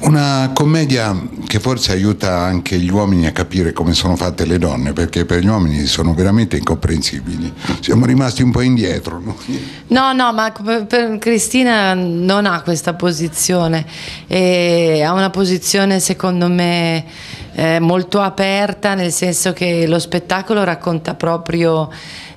Una commedia che forse aiuta anche gli uomini a capire come sono fatte le donne, perché per gli uomini sono veramente incomprensibili. Siamo rimasti un po' indietro. No, no, no ma Cristina non ha questa posizione, e ha una posizione secondo me eh, molto aperta, nel senso che lo spettacolo racconta proprio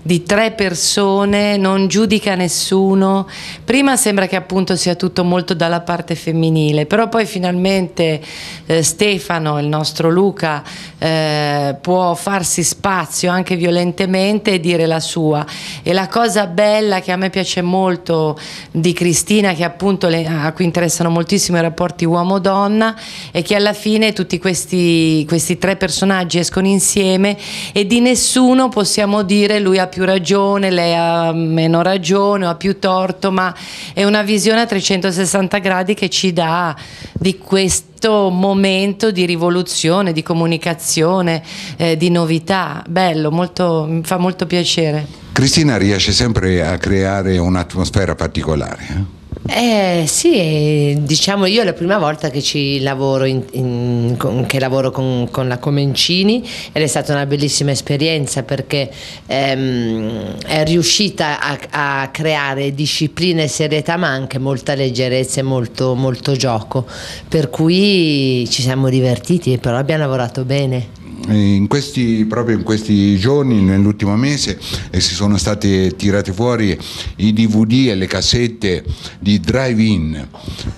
di tre persone, non giudica nessuno. Prima sembra che appunto sia tutto molto dalla parte femminile, però poi finalmente eh, Stefano, il nostro Luca, eh, può farsi spazio anche violentemente e dire la sua. E la cosa bella che a me piace molto di Cristina, che appunto le, a cui interessano moltissimo i rapporti uomo-donna, è che alla fine tutti questi questi, tre personaggi escono insieme e di nessuno possiamo dire lui ha più ragione, lei ha meno ragione o ha più torto, ma è una visione a 360 gradi che ci dà di questo momento di rivoluzione, di comunicazione, eh, di novità. Bello, molto, mi fa molto piacere. Cristina riesce sempre a creare un'atmosfera particolare. Eh? Eh sì, diciamo io è la prima volta che ci lavoro in, in con, che lavoro con, con, la Comencini ed è stata una bellissima esperienza perché ehm, è riuscita a, a, creare disciplina e serietà ma anche molta leggerezza e molto, molto gioco, per cui ci siamo divertiti però abbiamo lavorato bene. In questi, proprio in questi giorni, nell'ultimo mese, eh, si sono state tirate fuori i DVD e le cassette di Drive In.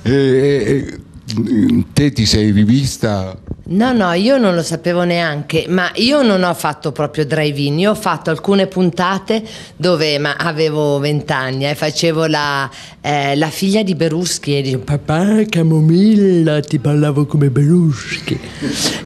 E, e, Mm, te ti sei rivista? No, no, io non lo sapevo neanche, ma io non ho fatto proprio drive-in, io ho fatto alcune puntate dove ma avevo vent'anni e eh, facevo la, eh, la, figlia di Beruschi e dicevo papà camomilla, ti parlavo come Beruschi.